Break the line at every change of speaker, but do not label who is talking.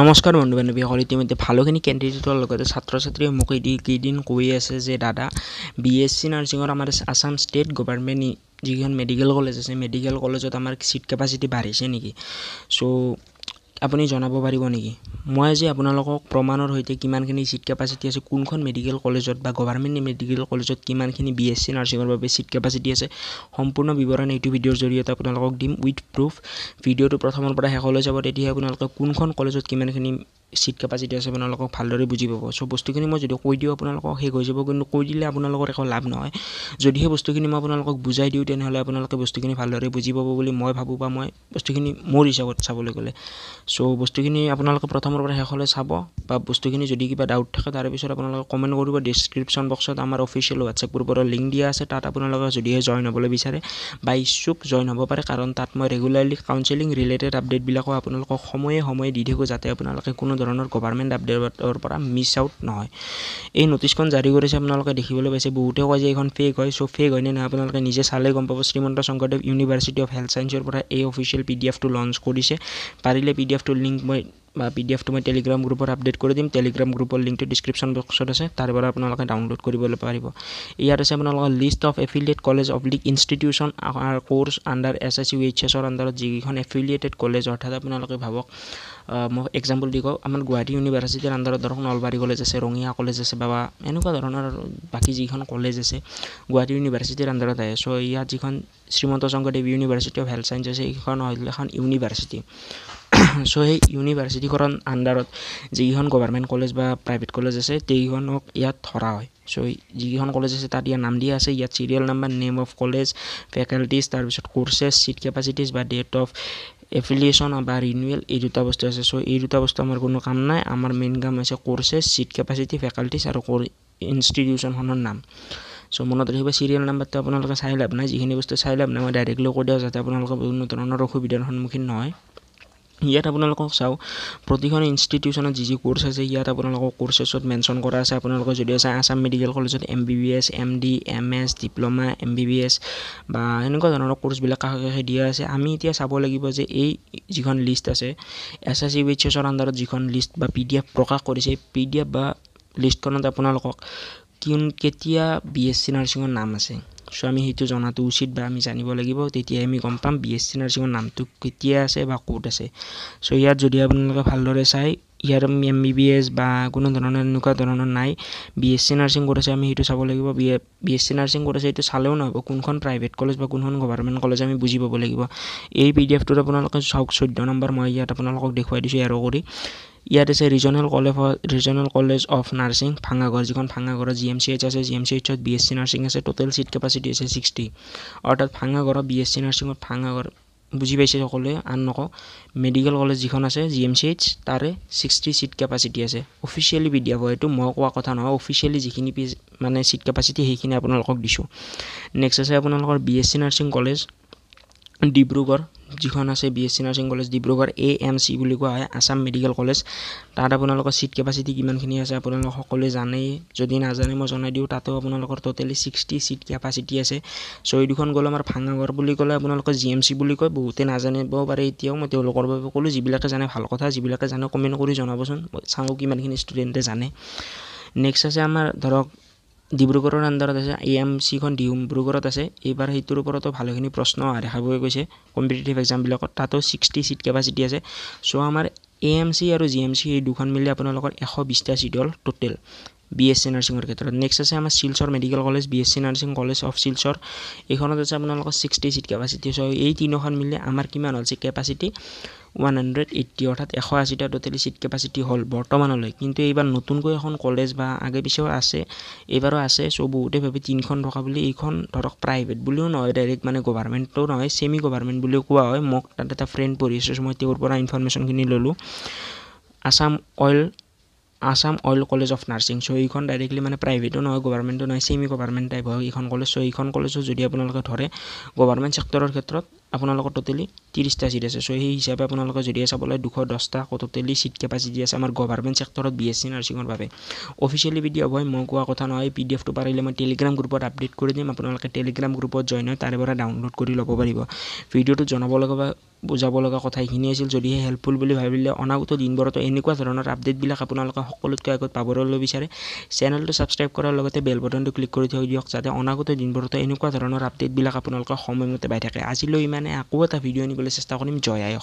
নমস্কাৰ বন্ধু বান্ধৱীসকল ইতিমধ্যে ভালোখিনি কেণ্ডিডেটৰ লগতে ছাত্ৰ ছাত্ৰীয়ে মোক এইকেইদিন কৈ আছে যে দাদা বি এছ চি নাৰ্ছিঙত আমাৰ আছাম ষ্টেট গভৰ্ণমেণ্ট যিখন মেডিকেল কলেজ আছে মেডিকেল কলেজত আমাৰ চিট কেপাচিটি বাঢ়িছে নেকি চ' আপুনি জনাব পাৰিব নেকি মই আজি আপোনালোকক প্ৰমাণৰ সৈতে কিমানখিনি ছিট কেপাচিটি আছে কোনখন মেডিকেল কলেজত বা গভৰ্ণমেণ্ট মেডিকেল কলেজত কিমানখিনি বি এছ চি নাৰ্ছিঙৰ বাবে ছিট কেপাচিটি আছে সম্পূৰ্ণ বিৱৰণ এইটো ভিডিঅ'ৰ জৰিয়তে আপোনালোকক দিম উইথ প্ৰুফ ভিডিঅ'টো প্ৰথমৰ পৰা শেষলৈ যাব তেতিয়াহে আপোনালোকে কোনখন কলেজত কিমানখিনি চিট কেপাচিটি আছে আপোনালোকক ভালদৰে বুজি পাব চ' বস্তুখিনি মই যদি কৈ দিওঁ আপোনালোকক শেষ হৈ যাব কিন্তু কৈ দিলে আপোনালোকৰ একো লাভ নহয় যদিহে বস্তুখিনি মই আপোনালোকক বুজাই দিওঁ তেনেহ'লে আপোনালোকে বস্তুখিনি ভালদৰে বুজি পাব বুলি মই ভাবোঁ বা মই বস্তুখিনি মোৰ হিচাপত চাবলৈ গ'লে চ' বস্তুখিনি আপোনালোকে প্ৰথমৰ পৰা শেষলৈ চাব বা বস্তুখিনি যদি কিবা ডাউট থাকে তাৰপিছত আপোনালোকে কমেণ্ট কৰিব ডিছক্ৰিপশ্যন বক্সত আমাৰ অফিচিয়েল হোৱাটছএপ গ্ৰুপৰ লিংক দিয়া আছে তাত আপোনালোকে যদিহে জইন হ'বলৈ বিচাৰে বা ইচ্ছুক জইন হ'ব পাৰে কাৰণ তাত মই ৰেগুলাৰলি কাউঞ্চেলিং ৰিলেটেড আপডেটবিলাকো আপোনালোকক সময়ে সময়ে দি থাকোঁ যাতে আপোনালোকে কোনো ধৰণৰ গভাৰ্মেণ্ট আপডেটৰ পৰা মিছ আউট নহয় এই নটিছখন জাৰি কৰিছে আপোনালোকে দেখিবলৈ পাইছে বহুতেও কয় যে এইখন ফেক হয় চ' ফেক হয়নে নহয় আপোনালোকে নিজে চালে গম পাব Srimanta Sankardeva university of health ছায়েন্সৰ পৰা এই অফিচিয়েল পি ডি এফটো লঞ্চ কৰিছে পাৰিলে পি ডি এফটোৰ লিংক মই বা পি ডি এফটো মই টেলিগ্ৰাম গ্ৰুপত আপডেট কৰি দিম টেলিগ্ৰাম গ্ৰুপৰ লিংকটো ডিছক্ৰিপশ্যন বক্সত আছে তাৰ পৰা আপোনালোকে ডাউনলোড কৰিবলৈ পাৰিব ইয়াত আছে আপোনালোকৰ list of affiliate college oblique institution আমাৰ course under S S U H এছৰ আণ্ডাৰত যিকেইখন এফিলিয়েটেড কলেজ অৰ্থাৎ আপোনালোকে ভাবক মোক এক্সাম্পল দি কওক আমাৰ গুৱাহাটী ইউনিভাৰ্চিটিৰ আণ্ডাৰত ধৰক নলবাৰী কলেজ আছে ৰঙিয়া কলেজ আছে বা এনেকুৱা ধৰণৰ বাকী যিখন কলেজ আছে গুৱাহাটী ইউনিভাৰ্চিটিৰ আণ্ডাৰত আহে চ' ইয়াত যিখন Srimanta Sankardeva university of health science আছে সেইখন হ'ল এখন ইউনিভাৰ্চিটি চ' সেই ইউনিভাৰ্চিটিখন আণ্ডাৰত যিকেইখন গভাৰ্মেণ্ট কলেজ বা প্ৰাইভেট কলেজ আছে সেইকেইখনক ইয়াত ধৰা হয় চ' যিকেইখন কলেজ আছে তাত ইয়াৰ নাম দিয়া আছে ইয়াত serial number name of college faculties তাৰপিছত কোৰ্চেছ ছিট কেপাচিটিজ বা ডেট অফ এফিলিয়েশ্যন বা ৰিনিউৱেল এই দুটা বস্তু আছে চ' এই দুটা বস্তু আমাৰ কোনো কাম নাই আমাৰ মেইন কাম হৈছে কোৰ্চেছ ছিট কেপাচিটি ফেকাল্টিজ আৰু কোৰ ইনষ্টিটিউশ্যনখনৰ নাম চ' মনত ৰাখিব ছিৰিয়েল নাম্বাৰটো আপোনালোকে চাই লাভ নাই যিখিনি বস্তু চাই লাভ নাই মই ডাইৰেক্টলি কৈ দিওঁ যাতে আপোনালোকৰ বিভিন্ন ধৰণৰ অসুবিধাৰ সন্মুখীন নহয় ইয়াত আপোনালোকক চাওঁ প্ৰতিখন ইনষ্টিটিউচনত যি যি কোৰ্চ আছে ইয়াত আপোনালোকক কোৰ্চেছত মেনশ্যন কৰা আছে আপোনালোকে যদি আছে আছাম মেডিকেল কলেজত M B B S M D M S diploma M B B S বা এনেকুৱা ধৰণৰ কোৰ্চবিলাক কাষে কাষে দিয়া আছে আমি এতিয়া চাব লাগিব যে এই যিখন লিষ্ট আছে এছ এছ ই উইচ এছৰ আণ্ডাৰত যিখন লিষ্ট বা পি ডি এফ প্ৰকাশ কৰিছে পি ডি এফ বা লিষ্টখনত আপোনালোকক কোন কেতিয়া বি এছ চি নাৰ্ছিঙৰ নাম আছে চ' আমি সেইটো জনাটো উচিত বা আমি জানিব লাগিব তেতিয়াহে আমি গম পাম বি এছ চি নাৰ্ছিঙৰ নামটো কেতিয়া আছে বা ক'ত আছে চ' ইয়াত যদি আপোনালোকে ভালদৰে চাই ইয়াৰ এম বি বি এছ বা কোনো ধৰণৰ এনেকুৱা ধৰণৰ নাই B S C nursing course আমি সেইটো চাব লাগিব B A B S C nursing course সেইটো চালেও নহ'ব কোনখন প্ৰাইভেট কলেজ বা কোনখন গভৰ্ণমেণ্ট কলেজ আমি বুজি পাব লাগিব এই পি ডি এফটোত আপোনালোকে চাওক চৈধ্য নম্বৰ মই ইয়াত আপোনালোকক দেখুৱাই দিছোঁ এৰ' কৰি ইয়াত আছে regional college regional college of nursing Bhangagarh যিখন ভাঙাগড়ত জি এম চি এইচ আছে জি এম চি এইচত বি এছ চি নাৰ্ছিং আছে ট'টেল চিট কেপাচিটি আছে ছিক্সটি অৰ্থাৎ ভাঙাগড়ৰ বি এছ চি নাৰ্ছিঙত ভাঙাগড় বুজি পাইছে সকলোৱে আন নকওঁ মেডিকেল কলেজ যিখন আছে জি এম চি এইচ তাৰে ছিক্সটি ছিট কেপাচিটি আছে অফিচিয়েলি বিদ্যাব এইটো মই কোৱা কথা নহয় অফিচিয়েলি যিখিনি পি মানে ছিট কেপাচিটি সেইখিনি আপোনালোকক দিছোঁ নেক্সট আছে আপোনালোকৰ B S C nursing college Dibrugarh যিখন আছে B S C nursing college Dibrugarh A M C বুলি কোৱা হয় আছাম মেডিকেল কলেজ তাত আপোনালোকৰ ছিট কেপাচিটি কিমানখিনি আছে আপোনালোক সকলোৱে জানেই যদি নাজানে মই জনাই দিওঁ তাতো আপোনালোকৰ ট'টেলি ছিক্সটি ছিট কেপাচিটি আছে চ' এই দুখন গ'লে আমাৰ ভাঙাগড় বুলি ক'লে আপোনালোকে জি এম চি বুলি কয় বহুতে নাজানিব পাৰে এতিয়াও মই তেওঁলোকৰ বাবে ক'লোঁ যিবিলাকে জানে ভাল কথা যিবিলাকে জানে কমেণ্ট কৰি জনাবচোন চাওঁ কিমানখিনি ষ্টুডেণ্টে জানে নেক্সট আছে আমাৰ ধৰক ডিব্ৰুগড়ৰ আণ্ডাৰত আছে এ এম চিখন ডিব্ৰুগড়ত আছে এইবাৰ সেইটোৰ ওপৰতো ভালেখিনি প্ৰশ্ন অহা দেখাবই গৈছে কম্পিটিটিভ এক্সামবিলাকত তাতো ছিক্সটি ছিট কেপাচিটি আছে চ' আমাৰ এ এম চি আৰু জি এম চি এই দুখন মিলি আপোনালোকৰ এশ বিছটা হ'ল ট'টেল বি এছ চি নাৰ্ছিঙৰ ক্ষেত্ৰত নেক্সট আছে আমাৰ Silchar medical college B S C nursing college of Silchar এইখনত আছে আপোনালোকৰ ছিক্সটি ছিট কেপাচিটি চ' এই তিনিখন মিলে আমাৰ কিমান হ'ল কেপাচিটি ওৱান হাণ্ড্ৰেড এইট্টি অৰ্থাৎ এশ আশীটা টোটেলি ছিট কেপাচিটি হ'ল বৰ্তমানলৈ কিন্তু এইবাৰ নতুনকৈ এখন কলেজ বা আগে পিছেও আছে এইবাৰো আছে চ' বহুতে ভাবে তিনিখন থকা বুলি এইখন ধৰক প্ৰাইভেট বুলিও নহয় ডাইৰেক্ট মানে গভাৰ্মেণ্টো নহয় ছেমি গভাৰ্মেণ্ট বুলিও কোৱা হয় মোক তাত এটা ফ্ৰেণ্ড পঢ়ি আছোঁ মই তেওঁৰ পৰা ইনফৰ্মেশ্যনখিনি ল'লোঁ Assam oil Assam oil college of nursing so' এইখন ডাইৰেক্টলি মানে প্ৰাইভেটো নহয় গভৰ্ণমেণ্টো নহয় চেমি গভৰ্ণমেণ্ট টাইপ হয় এইখন কলেজ চ' এইখন কলেজো যদি আপোনালোকে ধৰে গভৰ্ণমেণ্ট চেক্টৰৰ ক্ষেত্ৰত আপোনালোকৰ ট'টেলি ত্ৰিছটা ছিট আছে চ' সেই হিচাপে আপোনালোকে যদি চাবলৈ দুশ দহটা আকৌ ট'টেলি ছিট কেপাচিটি আছে আমাৰ গভাৰ্মেণ্ট ছেক্টৰত বি এছ চি নাৰ্ছিঙৰ বাবে অফিচিয়েলি পি ডি এফ হয় মই কোৱা কথা নহয় পি ডি এফটো পাৰিলে মই টেলিগ্ৰাম গ্ৰুপত আপডেট কৰি দিম আপোনালোকে টেলিগ্ৰাম গ্ৰুপত জইন হয় তাৰে পৰা ডাউনলোড কৰি ল'ব পাৰিব ভিডিঅ'টো জনাব লগা বা বুজাব লগা কথা এইখিনি আছিল যদিহে হেল্পফুল বুলি ভাবিলে অনাগত দিনবোৰতো এনেকুৱা ধৰণৰ আপডেটবিলাক আপোনালোকে সকলোতকৈ আগত পাবলৈ বিচাৰে চেনেলটো ছাবস্ক্ৰাইব কৰাৰ লগতে বেল বটনটো ক্লিক কৰি থৈ দিয়ক যাতে অনাগত দিনবোৰতো এনেকুৱা ধৰণৰ আপডেটবিলাক আপোনালোকে সময়মতে পাই থাকে আজিলৈ ইমান কাৰণে আকৌ এটা ভিডিঅ' আনিবলৈ চেষ্টা কৰিম জয় আয়স